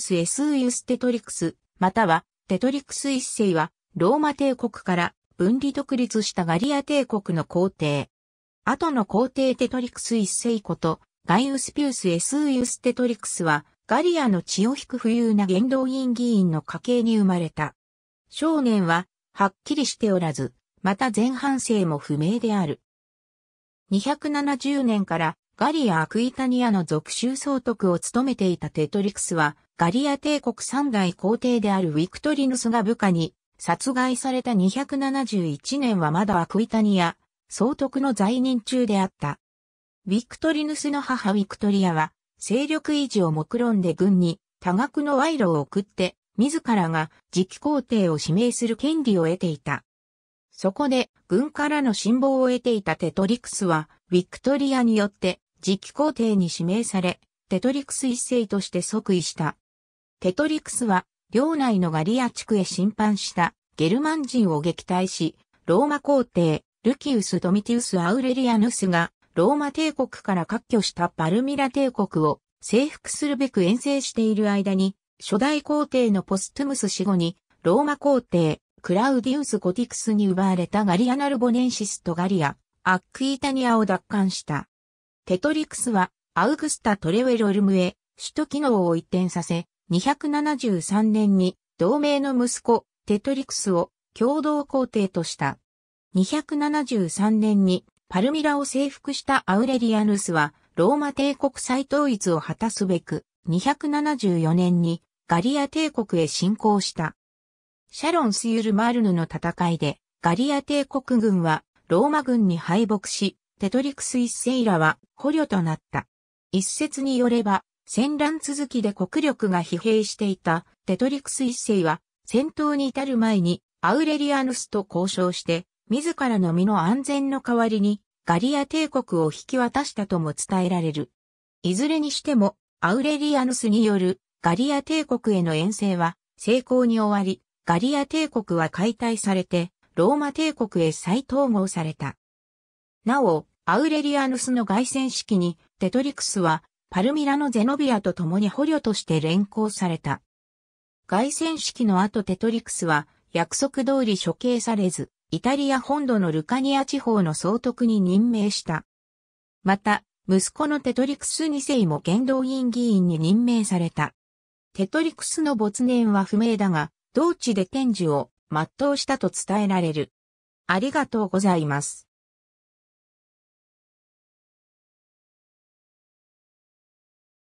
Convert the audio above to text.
スエスーユステトリクス、またはテトリクス一世は、ローマ帝国から分離独立したガリア帝国の皇帝。後の皇帝テトリクス一世こと、ガイウスピウス・エスーユステトリクスは、ガリアの血を引く富裕な元老院議員の家系に生まれた。少年は、はっきりしておらず、また前半生も不明である。270年からガリア・アクイタニアの属州総督を務めていたテトリクスは、ガリア帝国三代皇帝であるウィクトリヌスが部下に殺害された271年はまだアクイタニア、総督の在任中であった。ウィクトリヌスの母ウィクトリアは、勢力維持を目論んで軍に多額の賄賂を送って、自らが次期皇帝を指名する権利を得ていた。そこで、軍からの信望を得ていたテトリクスは、ウィクトリアによって次期皇帝に指名され、テトリクス一世として即位した。テトリクスは、領内のガリア地区へ侵犯したゲルマン人を撃退し、ローマ皇帝、ルキウス・ドミティウス・アウレリアヌスが、ローマ帝国から割拠したパルミラ帝国を征服するべく遠征している間に、初代皇帝のポストゥムス死後に、ローマ皇帝、クラウディウス・ゴティクスに奪われたガリアナルボネンシスとガリア、アックイタニアを奪還した。テトリクスは、アウグスタ・トレウェロルムへ、首都機能を移転させ、273年に、同盟の息子、テトリクスを、共同皇帝とした。273年に、パルミラを征服したアウレリアヌスは、ローマ帝国再統一を果たすべく、274年に、ガリア帝国へ侵攻した。シャロン・スユル・マルヌの戦いで、ガリア帝国軍は、ローマ軍に敗北し、テトリクス一世らは捕虜となった。一説によれば、戦乱続きで国力が疲弊していたテトリクス一世は、戦闘に至る前にアウレリアヌスと交渉して、自らの身の安全の代わりに、ガリア帝国を引き渡したとも伝えられる。いずれにしても、アウレリアヌスによるガリア帝国への遠征は成功に終わり、ガリア帝国は解体されて、ローマ帝国へ再統合された。なお、アウレリアヌスの凱旋式に、テトリクスは、パルミラのゼノビアと共に捕虜として連行された。凱旋式の後テトリクスは、約束通り処刑されず、イタリア本土のルカニア地方の総督に任命した。また、息子のテトリクス2世も元動員議員に任命された。テトリクスの没年は不明だが、同地で天寿を全うしたと伝えられる。ありがとうございます。